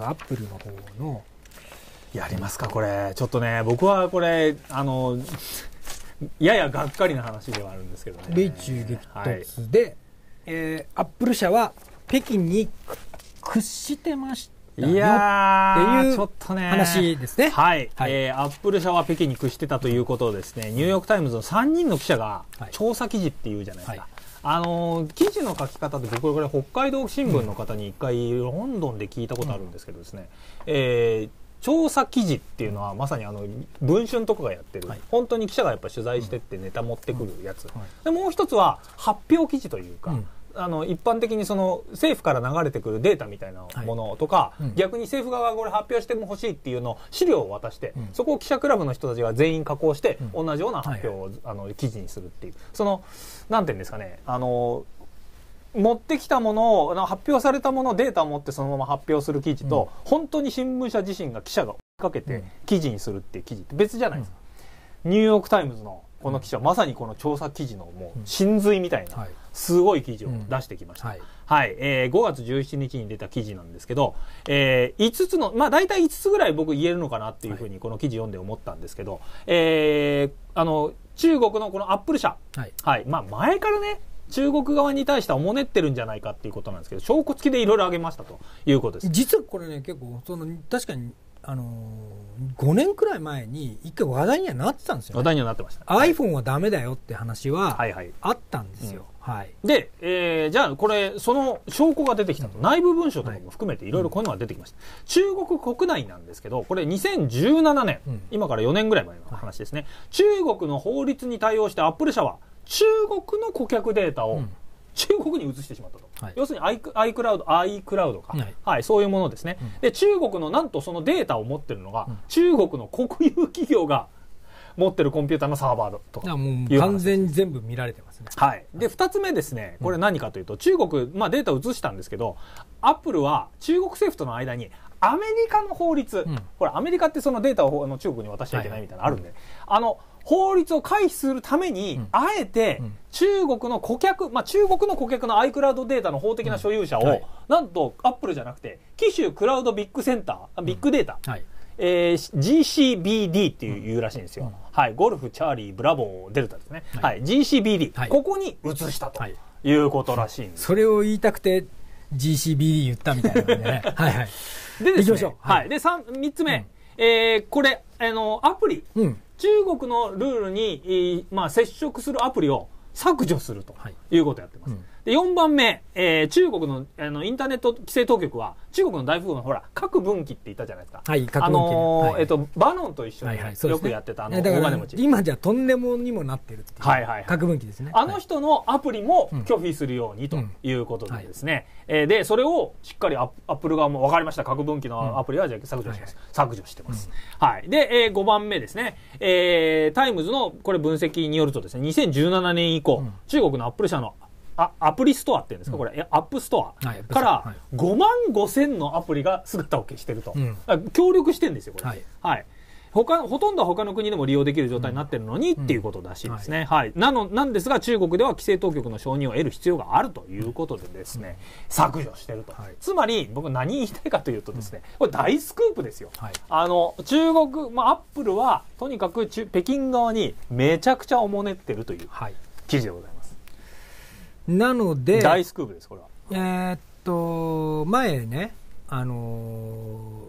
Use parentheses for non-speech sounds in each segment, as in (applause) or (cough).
とアップルの方のやりますかこれちょっとね僕はこれあのややがっかりな話ではあるんですけどね米中激突で、はい、えー、アップル社は北京に屈してましたいやっていうちょっとね話ですねはい、はい、えー、アップル社は北京に屈してたということをですねニューヨーク・タイムズの3人の記者が調査記事っていうじゃないですか、はいあの記事の書き方で僕これ北海道新聞の方に一回ロンドンで聞いたことあるんですけどですね、うん、えー、調査記事っていうのはまさにあの文春とかがやってる、はい、本当に記者がやっぱ取材してってネタ持ってくるやつ、うんはい、でもう一つは発表記事というか、うんあの一般的にその政府から流れてくるデータみたいなものとか、はいうん、逆に政府側がこれ発表してもしいっていうのを資料を渡して、うん、そこを記者クラブの人たちが全員加工して、うん、同じような発表を、はい、あの記事にするっていうそのなんていうんですかねあの持ってきたものを発表されたものデータを持ってそのまま発表する記事と、本当に新聞社自身が記者が追いかけて記事にするっていう記事って別じゃないですか。ニューヨーク・タイムズのこの記者はまさにこの調査記事のもう真髄みたいな、すごい記事を出してきました。はい、はい、えー、5月17日に出た記事なんですけど、えー、5つの、まあ大体5つぐらい僕言えるのかなっていうふうにこの記事読んで思ったんですけど、はい、えー、あの、中国のこのアップル社、はい、はい、まあ前からね、中国側に対してはおもねってるんじゃないかっていうことなんですけど、証拠付きでいろいろ挙げましたということです。実はこれね、結構、その、確かに、あのー、5年くらい前に一回話題にはなってたんですよ、ね、話題にはなってました iPhone はダメだよって話はあったんですよ、はい、で、えー、じゃあこれその証拠が出てきたと、うん、内部文書とかも含めていろいろこういうのが出てきました、中国国内なんですけどこれ2017年、今から4年ぐらい前の話ですね、中国の法律に対応してアップル社は中国の顧客データを中国に移してしまったと、はい、要するに iCloud、iCloud か、はい、はい、そういうものですね、うん、で中国のなんとそのデータを持ってるのが、うん、中国の国有企業が持ってるコンピューターのサーバーとか完全に全部見られてますね、はい、で2つ目ですねこれ何かというと、うん、中国、まあ、データを移したんですけどアップルは中国政府との間にアメリカの法律、これアメリカってそのデータをあの中国に渡しちゃいけないみたいなのあるんで、あの法律を回避するために、うん、あえて中国の顧客、まあ、中国の顧客の iCloud データの法的な所有者を、うんはい、なんとアップルじゃなくて紀州クラウドビッグセンタービッグデータ、うんはい、えー、GCBD っていうらしいんですよ、はい、ゴルフチャーリーブラボーデルタですね、はい、はい、GCBD、ここに移したということらしいんでそれを言いたくて GCBD 言ったみたいなね (laughs) はいはいでですね、い、3つ目、うん、えー、これあのアプリ、うん中国のルールに、まあ、接触するアプリを削除するということをやってます。はいうんで、4番目、えー、中国のあのインターネット規制当局は、中国の大富豪のほら、核分岐って言ったじゃないですか。はい、核分岐、あのーはい、えっ、と、バノンと一緒に、ねはいはいね、よくやってた、あの、金持ち。今じゃとんでもにもなってるっていう。はいはい、はい、分岐ですね。あの人のアプリも拒否するようにということでですね。うんうん、えで、それをしっかりアップル側も分かりました。核分岐のアプリは、じゃ削除します、うんはいはい、削除してます。はい。で、えー、5番目ですね。えー、タイムズのこれ分析によるとですね、2017年以降、中国のアップル社のあアプリストアっていうんですか、これアップストアから5万5千のアプリが姿を消してると、協力してるんですよこれ、はい、はい、他ほとんど他の国でも利用できる状態になってるのに、っていうことらしいですね、はい、なのなんですが中国では規制当局の承認を得る必要があるということでですね、削除してると、はい、つまり僕何言いたいかというとですね、これ大スクープですよ、はい、あの中国、まあ、アップルはとにかく中北京側にめちゃくちゃおもねってるという記事でございます。なので、大スクープです、これは。えー、っと、前ね、あのー、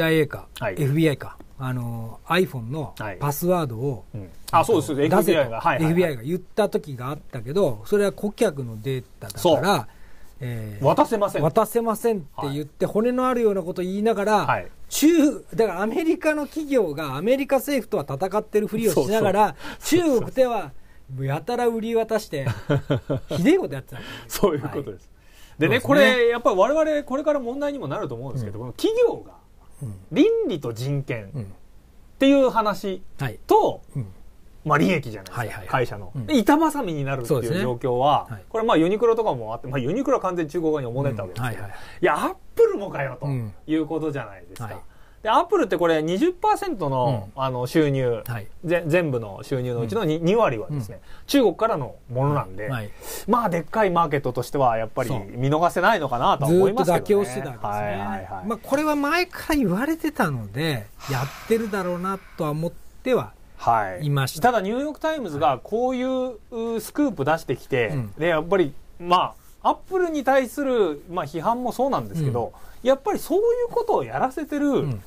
CIA か、はい、FBI か、あのー、iPhone のパスワードを、はいうん、あそうです、FBI が、はいはいはい、FBI が言った時があったけど、それは顧客のデータだから、えー、渡せません渡せませんって言って、骨のあるようなことを言いながら、はい、中だからアメリカの企業がアメリカ政府とは戦ってるふりをしながら中国ではやたら売り渡してひでえことやってた (laughs) そういうことです、はい、でね、ね、これやっぱり我々これから問題にもなると思うんですけど、うん、この企業が倫理と人権っていう話と、うんはいまあ、利益じゃないですか、会社の、板挟みになるっていう状況は、これまあユニクロとかもあって、まあ、ユニクロは完全に中国側におもねったわけですけど、いやアップルもかよということじゃないですか。でアップルってこれ20%の,、うん、あの収入、はい、ぜ全部の収入のうちの 2,、うん、2割はですね、うん、中国からのものなんで、はい、まあでっかいマーケットとしてはやっぱり見逃せないのかなと思いますけどね。ずしてたんですね、はいはいはい、まあ、これは前から言われてたのでやってるだろうなとは思ってははい、いましたただニューヨーク・タイムズがこういうスクープ出してきて、はい、でやっぱりまあアップルに対する、まあ、批判もそうなんですけど、うやっぱりそういうことをやらせてる、うん、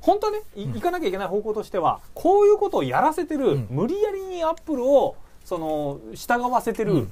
本当はね行かなきゃいけない方向としては、こういうことをやらせてる、うん、無理やりにアップルをその従わせてる、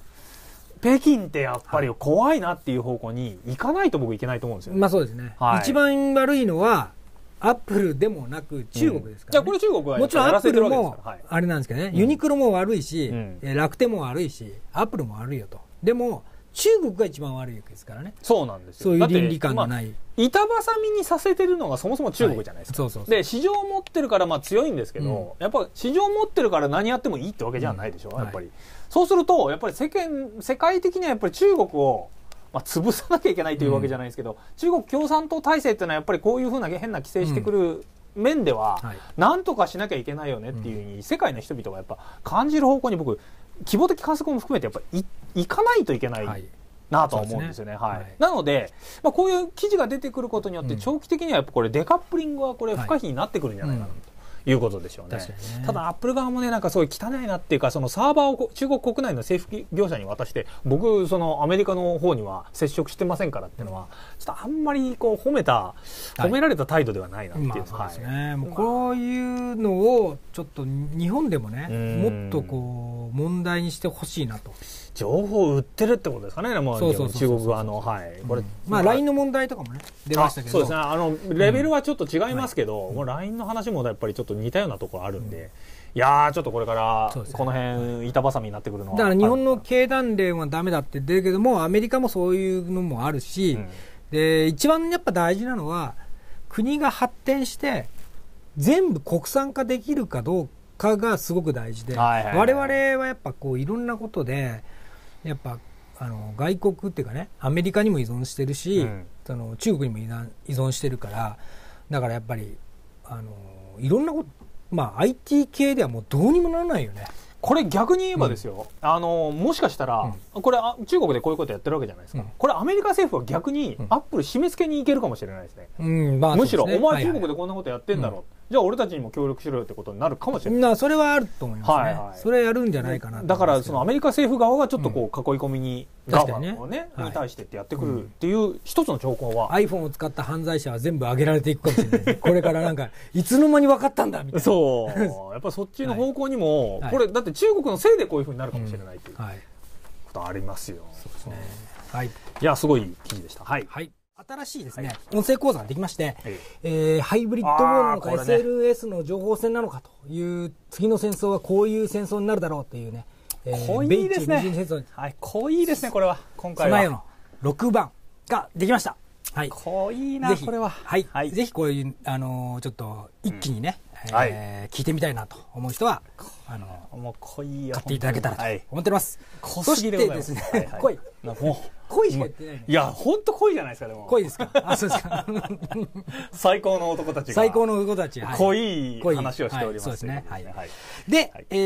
北京ってやっぱり怖いなっていう方向に行かないと僕いけないと思うんですよ、ね、まあそうですね、はい、一番悪いのはアップルでもなく中国ですから、ね、じゃあこれ中国はもちろんアップルもあれなんですけどね、うん、ユニクロも悪いし、うん、楽天も悪いしアップルも悪いよとでも中国が一番悪いわけですからねそうなんですよそういう倫理観がない、まあ、板挟みにさせてるのがそもそも中国じゃないですか、はい、そうそうで市場を持ってるからまあ強いんですけど、うん、やっぱ市場を持ってるから何やってもいいってわけじゃないでしょ、うん、やっぱり、はい、そうするとやっぱり世間世界的にはやっぱり中国をまあ、潰さなきゃいけないというわけじゃないですけど、うん、中国共産党体制っていうのはやっぱりこういうふうな変な規制してくる面では、なんとかしなきゃいけないよねっていうふうに世界の人々がやっぱ感じる方向に僕規模的観測も含めてやっぱり行かないといけない。はいなと思うんですよね。ねはい、なので、まあ、こういう記事が出てくることによって長期的にはやっぱこれデカップリングはこれ不可避になってくるんじゃないかなと。いうことでしょうね、はいうんね、ただ、アップル側もねなんかすごい汚いなっていうかそのサーバーを中国国内の政府業者に渡して僕、そのアメリカの方には接触してませんからっていうのはちょっとあんまりこう褒めた褒められた態度ではないなっていう、はいまあ、うですね、はい、こういうのをちょっと日本でもね、もっとこう問題にしてほしいなと情報売ってるってことですかね、もう中国側の、はい、これ、まあ、LINE の問題とかもね、出ましたけど、そうですね、あのレベルはちょっと違いますけど、うんはい、LINE の話もやっぱりちょっと似たようなところあるんで。うんいやちょっとこれからこの辺板挟みになってくるのはだから日本の経団連はだめだって出るけどもアメリカもそういうのもあるし、うん、で一番やっぱ大事なのは国が発展して全部国産化できるかどうか。かがすごく大事で、はいはいはい、我々はやっぱこういろんなことでやっぱあの外国っていうかねアメリカにも依存してるし、うん、その中国にも依存してるからだからやっぱりあのいろんなことまあ IT 系ではもうどうにもならないよね。これ逆に言えばですよ、うん、あのもしかしたら、うん、これ中国でこういうことやってるわけじゃないですか、うん、これアメリカ政府は逆にアップル締め付けに行けるかもしれないですね、うんまあ、むしろ、ね、お前中国でこんなことやってんだろう、はいはいじゃあ俺たちにも協力しろよってことになるかもしれないなそれはあると思いますね、はいはい、それやるんじゃないかなだからそのアメリカ政府側がちょっとこう囲い込みに、うん、ねね、はい、に対してってやってくるっていう一つの兆候は、うん、iPhone を使った犯罪者は全部挙げられていくかもしれない、ね、これからなんかいつの間に分かったんだみたいなそうやっぱそっちの方向にも、はい、これだって中国のせいでこういうふうになるかもしれないという、はことありますよそうですね、はい、いやすごい記事でしたはい、はい新しいですね、はい、音声講座ができまして、はい、えー、ハイブリッドウなのか、ね、SLS の情報戦なのかという次の戦争はこういう戦争になるだろうというね、えー、濃いですねはい、濃いですねこれは今回は備えの6番ができましたはい、濃いなこれは、はい、はい、ぜひこういう、あのー、ちょっと一気にね、うんはい、え聞いてみたいなと思う人はあのー、もう濃いよ買っていただけたらと思っております、はい、濃すぎでございますそしてですね、はいはい、濃いもう恋しか言ってない、ね、いや、本当恋じゃないですか、でも。恋ですか。あ、そうですか。(laughs) 最高の男たちが。最高の男たち。はい、濃い話をしております、はい、そうですね。はい。はい、で、はい、え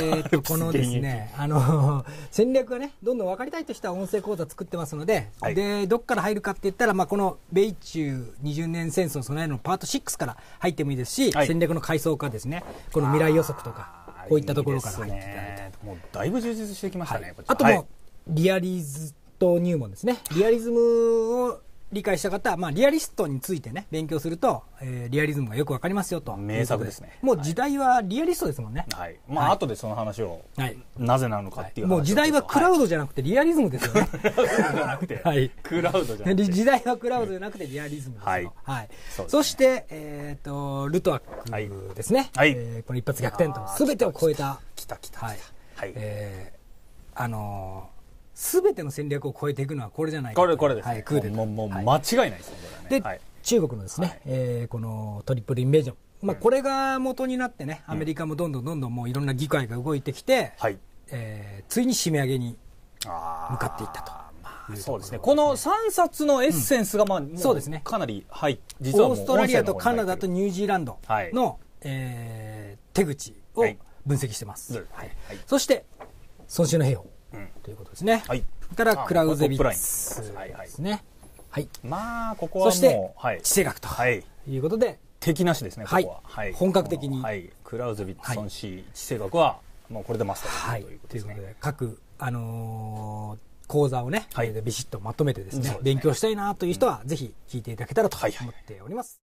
ー、っと、(laughs) このですね、あの、戦略がね、どんどん分かりたいとした音声講座作ってますので、はい、で、どっから入るかって言ったら、まあ、この米中20年戦争の備えのパート6から入ってもいいですし、戦略の階層化ですね、この未来予測とか。こういったところから入っていただいて、もうだいぶ充実してきましたね、はい、あとも、リアリーズト入門ですね。リアリズムを理解した方は、まあ、リアリストについてね、勉強すると、えー、リアリズムがよくわかりますよと。名作ですね。もう時代はリアリストですもんね。はい。まあ、はい、後でその話を、はい、なぜなのかっていう、はい、もう時代はクラウドじゃなくてリアリズムですよね。(laughs) クラウドじゃなくて。(laughs) はい。クラウドじゃなくて。(laughs) 時代はクラウドじゃなくてリアリズムですよ。はい。はい。そ、ね、して、えっ、ー、と、ルトワックですね。はい。えー、この一発逆転と、すべてを超えた。きたきた。はい。はい、えー、あのー全ての戦略を超えていくのはこれじゃないかこれこれです、ね、はい、クーデもうもう間違いないですね、はい、で、はい、中国のですね、はい、えー、このトリプルインベージョン、まあ、これが元になってね、アメリカもどんどんどんどんもういろんな議会が動いてきて、はいえー、ついに締め上げに向かっていったと。そうですねこの3冊のエッセンスが、まあ、うん、そうですね、かなり、はい、実はオーストラリアとカナダとニュージーランドの、はい、えー、手口を分析してます、はい、はい、そして、今週の平ということですね。はい。からクラウゼビッツですね。はい。まあ、ここはそして、地政学と。はい。いうことで。敵なしですね、ここは。はい。本格的に。はい。クラウゼビッツ、ソン地政学は、もうこれでマスターはい。ということで、各、あの講座をね、ビシッとまとめてですね、勉強したいなという人は、ぜひ聞いていただけたらと思っております。